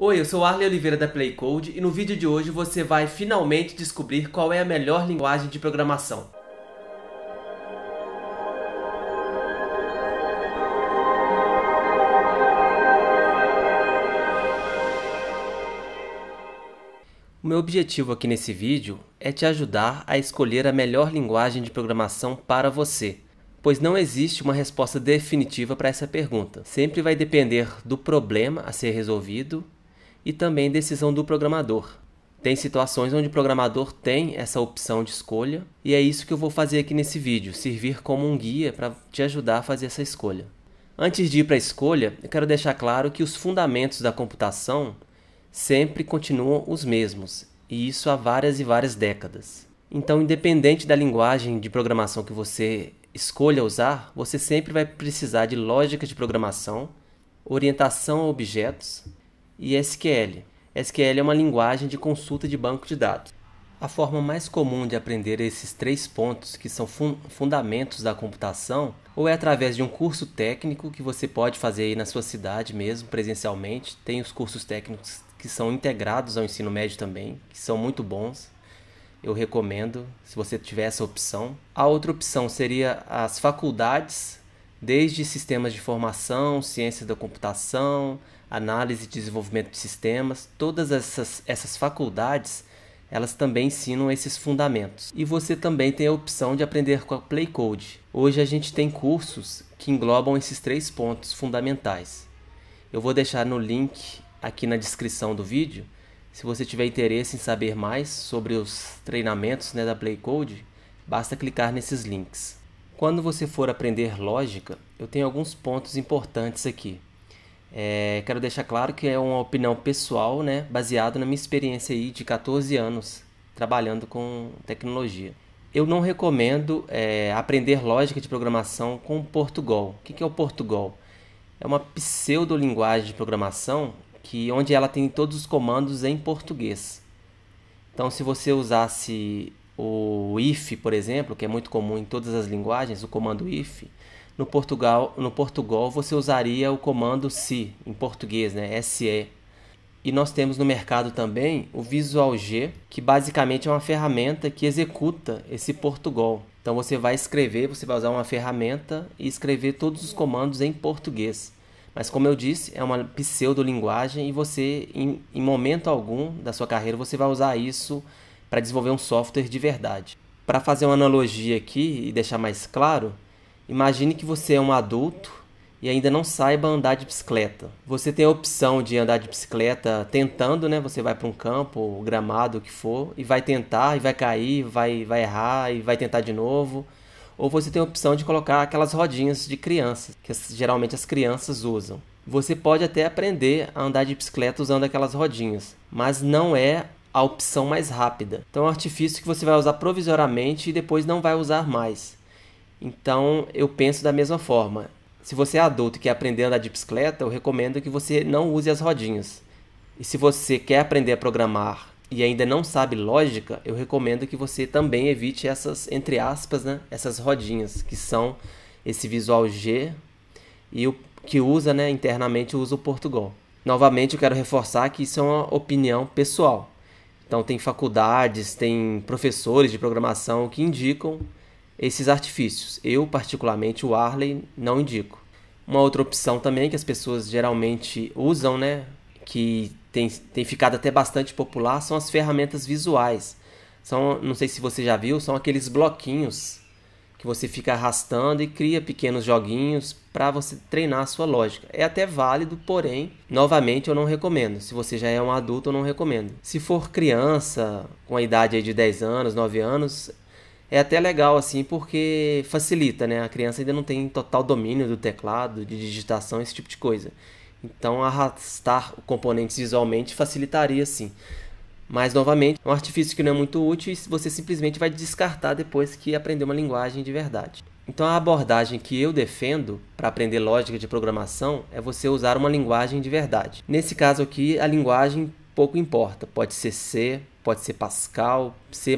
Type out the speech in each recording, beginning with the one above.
Oi, eu sou Arley Oliveira da Playcode e no vídeo de hoje você vai finalmente descobrir qual é a melhor linguagem de programação. O meu objetivo aqui nesse vídeo é te ajudar a escolher a melhor linguagem de programação para você pois não existe uma resposta definitiva para essa pergunta. Sempre vai depender do problema a ser resolvido e também decisão do programador. Tem situações onde o programador tem essa opção de escolha, e é isso que eu vou fazer aqui nesse vídeo, servir como um guia para te ajudar a fazer essa escolha. Antes de ir para a escolha, eu quero deixar claro que os fundamentos da computação sempre continuam os mesmos, e isso há várias e várias décadas. Então, independente da linguagem de programação que você escolha usar, você sempre vai precisar de lógica de programação, orientação a objetos, e SQL. SQL é uma linguagem de consulta de banco de dados. A forma mais comum de aprender esses três pontos, que são fun fundamentos da computação, ou é através de um curso técnico que você pode fazer aí na sua cidade mesmo, presencialmente. Tem os cursos técnicos que são integrados ao ensino médio também, que são muito bons. Eu recomendo, se você tiver essa opção. A outra opção seria as faculdades, desde sistemas de formação, ciência da computação, análise e desenvolvimento de sistemas, todas essas, essas faculdades elas também ensinam esses fundamentos. E você também tem a opção de aprender com a Play Code. Hoje a gente tem cursos que englobam esses três pontos fundamentais. Eu vou deixar no link aqui na descrição do vídeo. Se você tiver interesse em saber mais sobre os treinamentos né, da Play Code, basta clicar nesses links. Quando você for aprender lógica, eu tenho alguns pontos importantes aqui. É, quero deixar claro que é uma opinião pessoal, né, baseado na minha experiência aí de 14 anos trabalhando com tecnologia. Eu não recomendo é, aprender lógica de programação com Portugal. O que, que é o Portugal? É uma pseudolinguagem de programação que onde ela tem todos os comandos em português. Então, se você usasse o if, por exemplo, que é muito comum em todas as linguagens, o comando if, no Portugal, no Portugal você usaria o comando se, em português, né? SE. E nós temos no mercado também o Visual G, que basicamente é uma ferramenta que executa esse Portugal. Então você vai escrever, você vai usar uma ferramenta e escrever todos os comandos em português. Mas como eu disse, é uma pseudolinguagem e você, em, em momento algum da sua carreira, você vai usar isso para desenvolver um software de verdade. Para fazer uma analogia aqui e deixar mais claro, Imagine que você é um adulto e ainda não saiba andar de bicicleta. Você tem a opção de andar de bicicleta tentando, né? Você vai para um campo, gramado, o que for, e vai tentar, e vai cair, vai, vai errar, e vai tentar de novo. Ou você tem a opção de colocar aquelas rodinhas de crianças, que geralmente as crianças usam. Você pode até aprender a andar de bicicleta usando aquelas rodinhas, mas não é a opção mais rápida. Então é um artifício que você vai usar provisoriamente e depois não vai usar mais. Então eu penso da mesma forma. Se você é adulto e quer aprender a andar de bicicleta, eu recomendo que você não use as rodinhas. E se você quer aprender a programar e ainda não sabe lógica, eu recomendo que você também evite essas, entre aspas, né, essas rodinhas, que são esse visual G e o que usa né, internamente usa o Portugal. Novamente, eu quero reforçar que isso é uma opinião pessoal. Então, tem faculdades, tem professores de programação que indicam esses artifícios. Eu, particularmente, o Arley, não indico. Uma outra opção também que as pessoas geralmente usam, né, que tem, tem ficado até bastante popular, são as ferramentas visuais. São, não sei se você já viu, são aqueles bloquinhos que você fica arrastando e cria pequenos joguinhos para você treinar a sua lógica. É até válido, porém, novamente eu não recomendo. Se você já é um adulto, eu não recomendo. Se for criança, com a idade de 10 anos, 9 anos, é até legal assim porque facilita, né? A criança ainda não tem total domínio do teclado, de digitação, esse tipo de coisa. Então arrastar componentes visualmente facilitaria sim. Mas novamente, é um artifício que não é muito útil e você simplesmente vai descartar depois que aprender uma linguagem de verdade. Então a abordagem que eu defendo para aprender lógica de programação é você usar uma linguagem de verdade. Nesse caso aqui, a linguagem pouco importa. Pode ser C, pode ser Pascal, C++,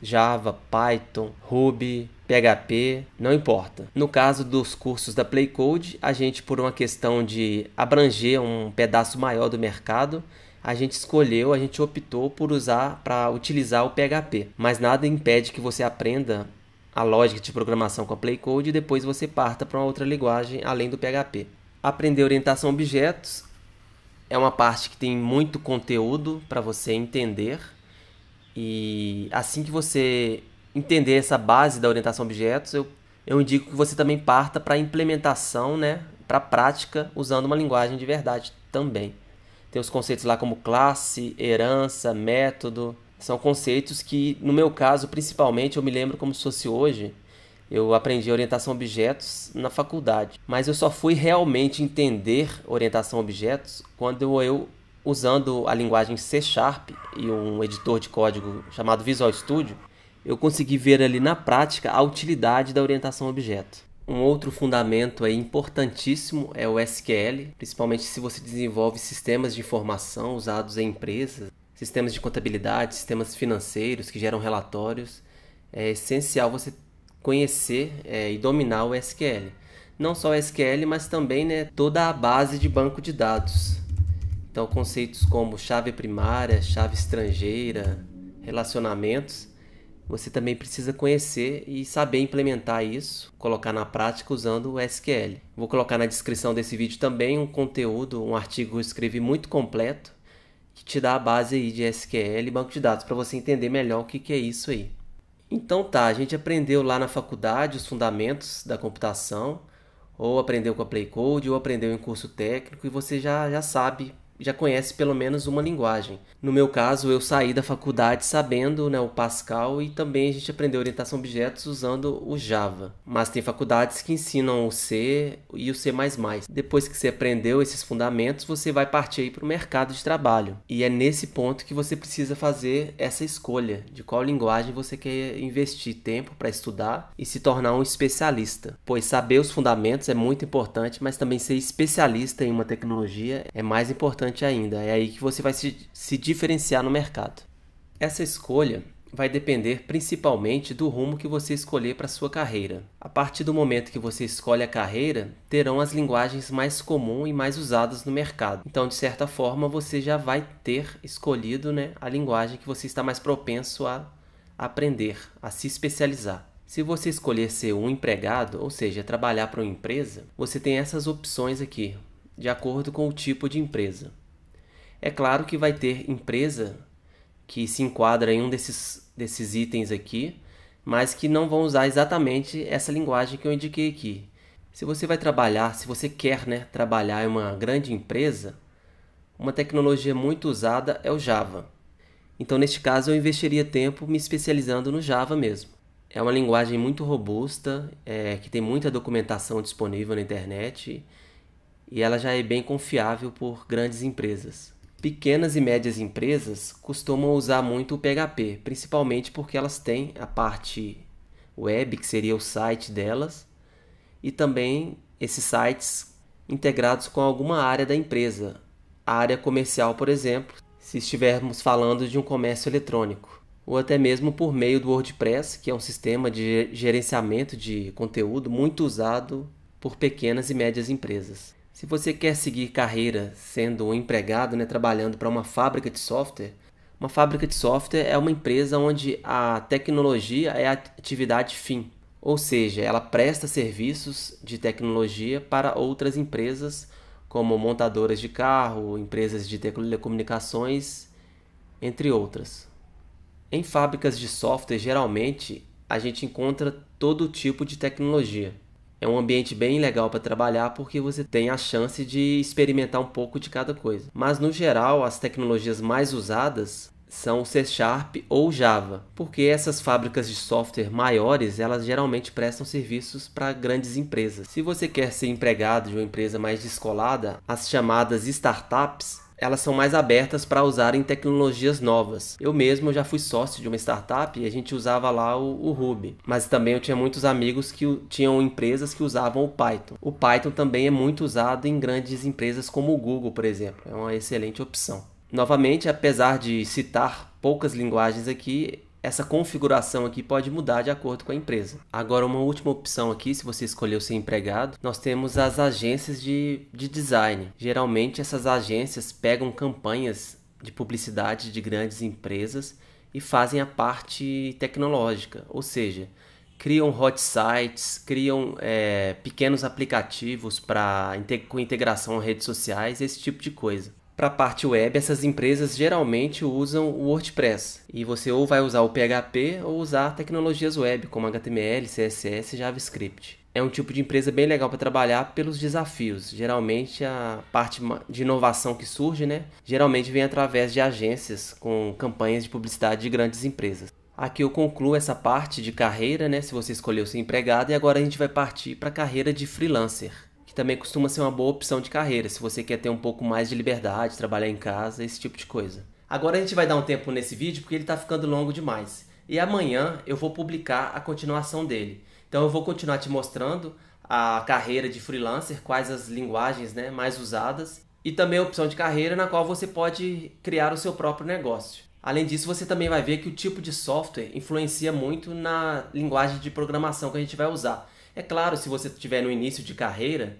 Java, Python, Ruby, PHP, não importa. No caso dos cursos da Playcode, a gente por uma questão de abranger um pedaço maior do mercado, a gente escolheu, a gente optou por usar para utilizar o PHP, mas nada impede que você aprenda a lógica de programação com a Playcode e depois você parta para uma outra linguagem além do PHP. Aprender orientação a objetos é uma parte que tem muito conteúdo para você entender. E assim que você entender essa base da orientação a objetos, eu, eu indico que você também parta para a implementação, né? para a prática, usando uma linguagem de verdade também. Tem os conceitos lá como classe, herança, método. São conceitos que, no meu caso, principalmente, eu me lembro como se fosse hoje, eu aprendi orientação a objetos na faculdade, mas eu só fui realmente entender orientação a objetos quando eu usando a linguagem C# Sharp e um editor de código chamado Visual Studio, eu consegui ver ali na prática a utilidade da orientação a objeto. Um outro fundamento aí importantíssimo é o SQL, principalmente se você desenvolve sistemas de informação usados em empresas, sistemas de contabilidade, sistemas financeiros que geram relatórios. É essencial você conhecer é, e dominar o SQL. Não só o SQL, mas também né, toda a base de banco de dados. Então, conceitos como chave primária, chave estrangeira, relacionamentos, você também precisa conhecer e saber implementar isso, colocar na prática usando o SQL. Vou colocar na descrição desse vídeo também um conteúdo, um artigo que eu escrevi muito completo, que te dá a base aí de SQL e banco de dados, para você entender melhor o que, que é isso aí. Então tá, a gente aprendeu lá na faculdade os fundamentos da computação, ou aprendeu com a Play Code, ou aprendeu em curso técnico e você já, já sabe já conhece pelo menos uma linguagem. No meu caso, eu saí da faculdade sabendo né, o Pascal e também a gente aprendeu orientação a objetos usando o Java. Mas tem faculdades que ensinam o C e o C++. Depois que você aprendeu esses fundamentos, você vai partir para o mercado de trabalho. E é nesse ponto que você precisa fazer essa escolha de qual linguagem você quer investir tempo para estudar e se tornar um especialista. Pois saber os fundamentos é muito importante, mas também ser especialista em uma tecnologia é mais importante importante ainda, é aí que você vai se, se diferenciar no mercado. Essa escolha vai depender principalmente do rumo que você escolher para sua carreira. A partir do momento que você escolhe a carreira, terão as linguagens mais comuns e mais usadas no mercado. Então, de certa forma, você já vai ter escolhido né, a linguagem que você está mais propenso a aprender, a se especializar. Se você escolher ser um empregado, ou seja, trabalhar para uma empresa, você tem essas opções aqui, de acordo com o tipo de empresa. É claro que vai ter empresa que se enquadra em um desses, desses itens aqui, mas que não vão usar exatamente essa linguagem que eu indiquei aqui. Se você vai trabalhar, se você quer né, trabalhar em uma grande empresa, uma tecnologia muito usada é o Java. Então, neste caso, eu investiria tempo me especializando no Java mesmo. É uma linguagem muito robusta, é, que tem muita documentação disponível na internet e ela já é bem confiável por grandes empresas. Pequenas e médias empresas costumam usar muito o PHP, principalmente porque elas têm a parte web, que seria o site delas, e também esses sites integrados com alguma área da empresa, a área comercial, por exemplo, se estivermos falando de um comércio eletrônico, ou até mesmo por meio do WordPress, que é um sistema de gerenciamento de conteúdo muito usado por pequenas e médias empresas. Se você quer seguir carreira sendo um empregado, né, trabalhando para uma fábrica de software, uma fábrica de software é uma empresa onde a tecnologia é a atividade fim, ou seja, ela presta serviços de tecnologia para outras empresas, como montadoras de carro, empresas de telecomunicações, entre outras. Em fábricas de software, geralmente, a gente encontra todo tipo de tecnologia é um ambiente bem legal para trabalhar porque você tem a chance de experimentar um pouco de cada coisa. Mas no geral, as tecnologias mais usadas são C Sharp ou Java, porque essas fábricas de software maiores, elas geralmente prestam serviços para grandes empresas. Se você quer ser empregado de uma empresa mais descolada, as chamadas startups elas são mais abertas para usarem tecnologias novas. Eu mesmo já fui sócio de uma startup e a gente usava lá o, o, Ruby, mas também eu tinha muitos amigos que tinham empresas que usavam o Python. O Python também é muito usado em grandes empresas como o Google, por exemplo, é uma excelente opção. Novamente, apesar de citar poucas linguagens aqui, essa configuração aqui pode mudar de acordo com a empresa. Agora, uma última opção aqui, se você escolheu ser empregado, nós temos as agências de, de design. Geralmente, essas agências pegam campanhas de publicidade de grandes empresas e fazem a parte tecnológica, ou seja, criam hot sites, criam é, pequenos aplicativos para com integração a redes sociais, esse tipo de coisa. Para a parte web, essas empresas geralmente usam o WordPress. E você ou vai usar o PHP ou usar tecnologias web, como HTML, CSS e JavaScript. É um tipo de empresa bem legal para trabalhar pelos desafios. Geralmente a parte de inovação que surge, né? Geralmente vem através de agências com campanhas de publicidade de grandes empresas. Aqui eu concluo essa parte de carreira, né? Se você escolheu ser empregado, e agora a gente vai partir para a carreira de freelancer que também costuma ser uma boa opção de carreira, se você quer ter um pouco mais de liberdade, trabalhar em casa, esse tipo de coisa. Agora a gente vai dar um tempo nesse vídeo porque ele está ficando longo demais. E amanhã eu vou publicar a continuação dele. Então eu vou continuar te mostrando a carreira de freelancer, quais as linguagens né, mais usadas e também a opção de carreira na qual você pode criar o seu próprio negócio. Além disso, você também vai ver que o tipo de software influencia muito na linguagem de programação que a gente vai usar. É claro, se você estiver no início de carreira,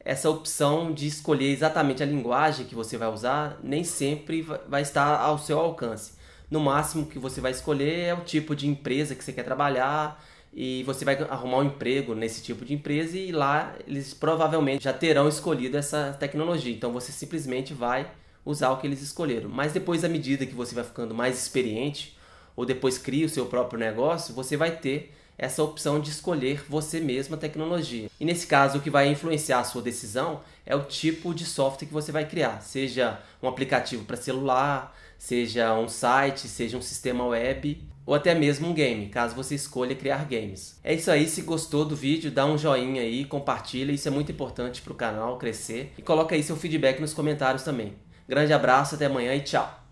essa opção de escolher exatamente a linguagem que você vai usar nem sempre vai estar ao seu alcance. No máximo que você vai escolher é o tipo de empresa que você quer trabalhar e você vai arrumar um emprego nesse tipo de empresa e lá eles provavelmente já terão escolhido essa tecnologia. Então você simplesmente vai usar o que eles escolheram. Mas depois, à medida que você vai ficando mais experiente ou depois cria o seu próprio negócio, você vai ter essa opção de escolher você mesmo a tecnologia. E nesse caso, o que vai influenciar a sua decisão é o tipo de software que você vai criar, seja um aplicativo para celular, seja um site, seja um sistema web ou até mesmo um game, caso você escolha criar games. É isso aí, se gostou do vídeo, dá um joinha aí, compartilha, isso é muito importante para o canal crescer e coloca aí seu feedback nos comentários também. Grande abraço, até amanhã e tchau!